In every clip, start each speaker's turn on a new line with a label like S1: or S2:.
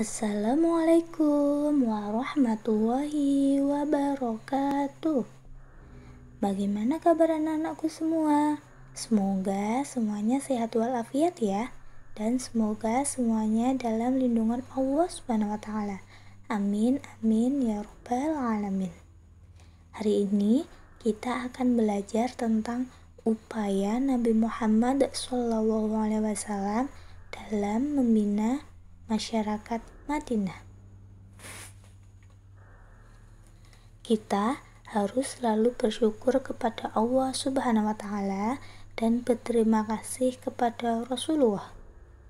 S1: Assalamualaikum warahmatullahi wabarakatuh. Bagaimana kabar anak-anakku semua? Semoga semuanya sehat walafiat ya dan semoga semuanya dalam lindungan Allah Subhanahu wa taala. Amin amin ya rabbal alamin. Hari ini kita akan belajar tentang upaya Nabi Muhammad SAW dalam membina masyarakat Madinah. Kita harus selalu bersyukur kepada Allah Subhanahu wa taala dan berterima kasih kepada Rasulullah.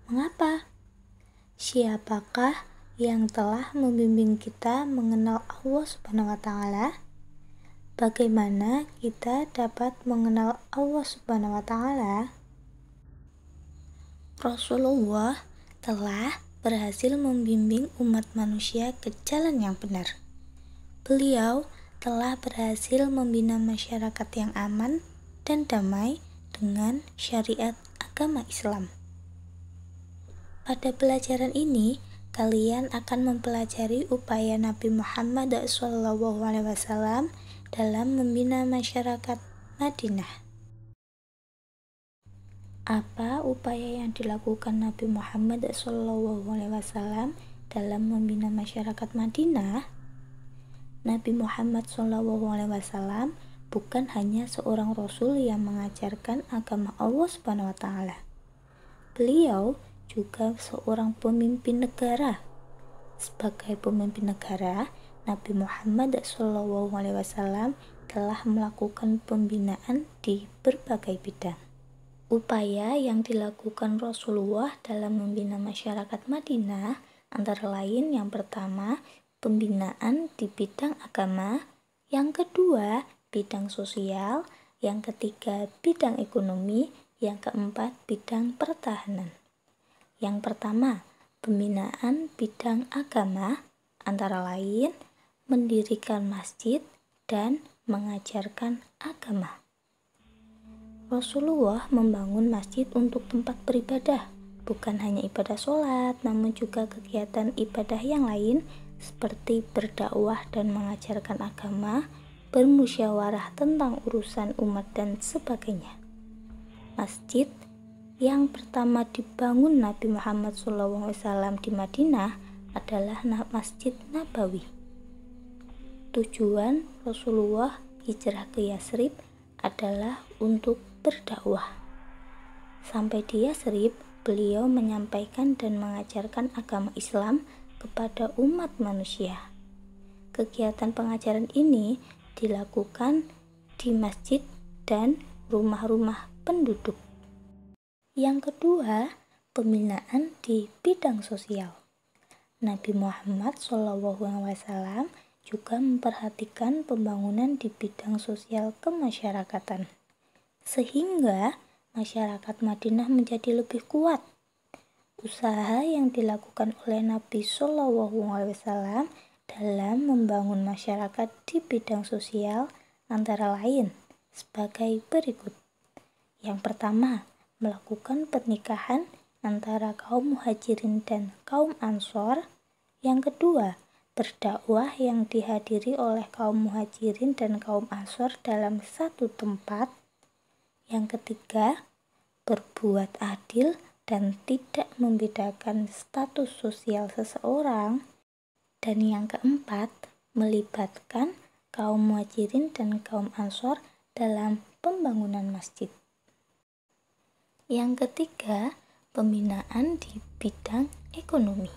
S1: Mengapa? Siapakah yang telah membimbing kita mengenal Allah Subhanahu wa taala? Bagaimana kita dapat mengenal Allah Subhanahu wa taala? Rasulullah telah berhasil membimbing umat manusia ke jalan yang benar. Beliau telah berhasil membina masyarakat yang aman dan damai dengan syariat agama Islam. Pada pelajaran ini, kalian akan mempelajari upaya Nabi Muhammad SAW dalam membina masyarakat Madinah apa upaya yang dilakukan Nabi Muhammad SAW dalam membina masyarakat Madinah? Nabi Muhammad SAW bukan hanya seorang rasul yang mengajarkan agama Allah Subhanahu wa taala. Beliau juga seorang pemimpin negara. Sebagai pemimpin negara, Nabi Muhammad SAW telah melakukan pembinaan di berbagai bidang. Upaya yang dilakukan Rasulullah dalam membina masyarakat Madinah antara lain yang pertama, pembinaan di bidang agama, yang kedua, bidang sosial, yang ketiga, bidang ekonomi, yang keempat, bidang pertahanan. Yang pertama, pembinaan bidang agama antara lain mendirikan masjid dan mengajarkan agama. Rasulullah membangun masjid untuk tempat beribadah, bukan hanya ibadah sholat, namun juga kegiatan ibadah yang lain seperti berdakwah dan mengajarkan agama, bermusyawarah tentang urusan umat dan sebagainya. Masjid yang pertama dibangun Nabi Muhammad SAW di Madinah adalah Masjid Nabawi. Tujuan Rasulullah hijrah ke Yasrib adalah untuk berdakwah. Sampai dia serib, beliau menyampaikan dan mengajarkan agama Islam kepada umat manusia. Kegiatan pengajaran ini dilakukan di masjid dan rumah-rumah penduduk. Yang kedua, pembinaan di bidang sosial. Nabi Muhammad SAW juga memperhatikan pembangunan di bidang sosial kemasyarakatan sehingga masyarakat Madinah menjadi lebih kuat. Usaha yang dilakukan oleh Nabi Shallallahu Alaihi Wasallam dalam membangun masyarakat di bidang sosial antara lain sebagai berikut. Yang pertama, melakukan pernikahan antara kaum muhajirin dan kaum ansor. Yang kedua, berdakwah yang dihadiri oleh kaum muhajirin dan kaum ansor dalam satu tempat. Yang ketiga, berbuat adil dan tidak membedakan status sosial seseorang. Dan yang keempat, melibatkan kaum wajirin dan kaum ansor dalam pembangunan masjid. Yang ketiga, pembinaan di bidang ekonomi.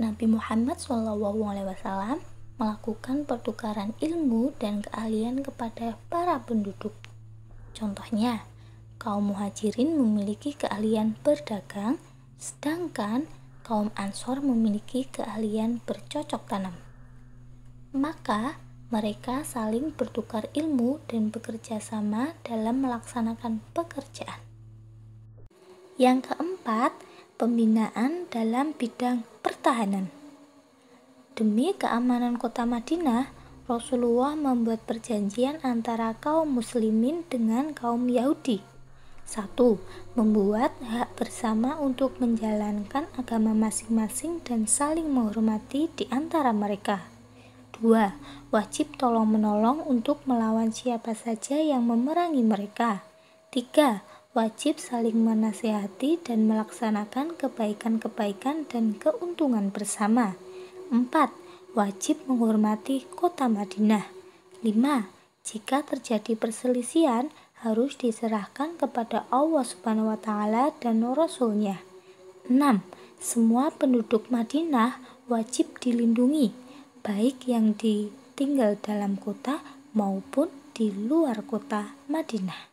S1: Nabi Muhammad SAW melakukan pertukaran ilmu dan keahlian kepada para penduduk Contohnya, kaum muhajirin memiliki keahlian berdagang, sedangkan kaum ansor memiliki keahlian bercocok tanam. Maka, mereka saling bertukar ilmu dan bekerja sama dalam melaksanakan pekerjaan. Yang keempat, pembinaan dalam bidang pertahanan. Demi keamanan kota Madinah, Rasulullah membuat perjanjian antara kaum muslimin dengan kaum Yahudi. 1. Membuat hak bersama untuk menjalankan agama masing-masing dan saling menghormati di antara mereka. 2. Wajib tolong-menolong untuk melawan siapa saja yang memerangi mereka. 3 wajib saling menasehati dan melaksanakan kebaikan-kebaikan dan keuntungan bersama. 4 wajib menghormati kota Madinah. 5. Jika terjadi perselisihan, harus diserahkan kepada Allah Subhanahu wa taala dan Rasulnya. 6. Semua penduduk Madinah wajib dilindungi, baik yang ditinggal dalam kota maupun di luar kota Madinah.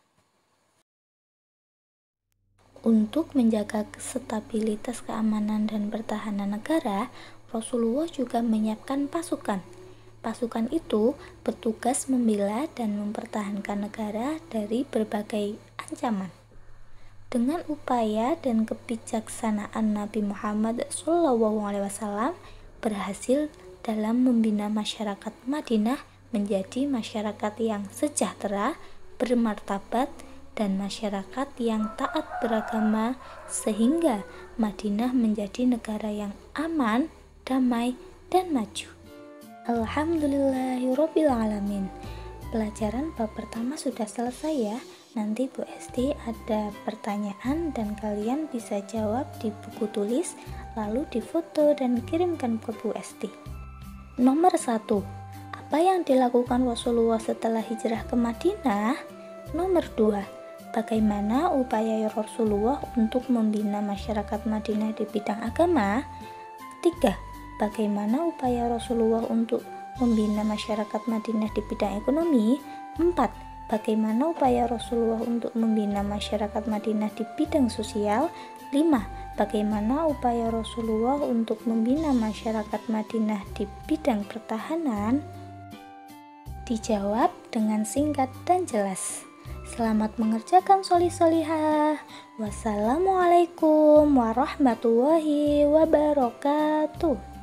S1: Untuk menjaga stabilitas keamanan dan pertahanan negara, Rasulullah juga menyiapkan pasukan. Pasukan itu bertugas membela dan mempertahankan negara dari berbagai ancaman. Dengan upaya dan kebijaksanaan Nabi Muhammad SAW berhasil dalam membina masyarakat Madinah menjadi masyarakat yang sejahtera, bermartabat, dan masyarakat yang taat beragama, sehingga Madinah menjadi negara yang aman damai, dan maju. alamin. Pelajaran bab pertama sudah selesai ya Nanti Bu Esti ada pertanyaan dan kalian bisa jawab di buku tulis Lalu difoto dan kirimkan ke Bu Esti Nomor 1 Apa yang dilakukan Rasulullah setelah hijrah ke Madinah? Nomor 2 Bagaimana upaya Rasulullah untuk membina masyarakat Madinah di bidang agama? 3 Bagaimana upaya Rasulullah untuk membina masyarakat Madinah di bidang ekonomi? 4. Bagaimana upaya Rasulullah untuk membina masyarakat Madinah di bidang sosial? 5. Bagaimana upaya Rasulullah untuk membina masyarakat Madinah di bidang pertahanan? Dijawab dengan singkat dan jelas. Selamat mengerjakan soli-solihah. Wassalamualaikum warahmatullahi wabarakatuh.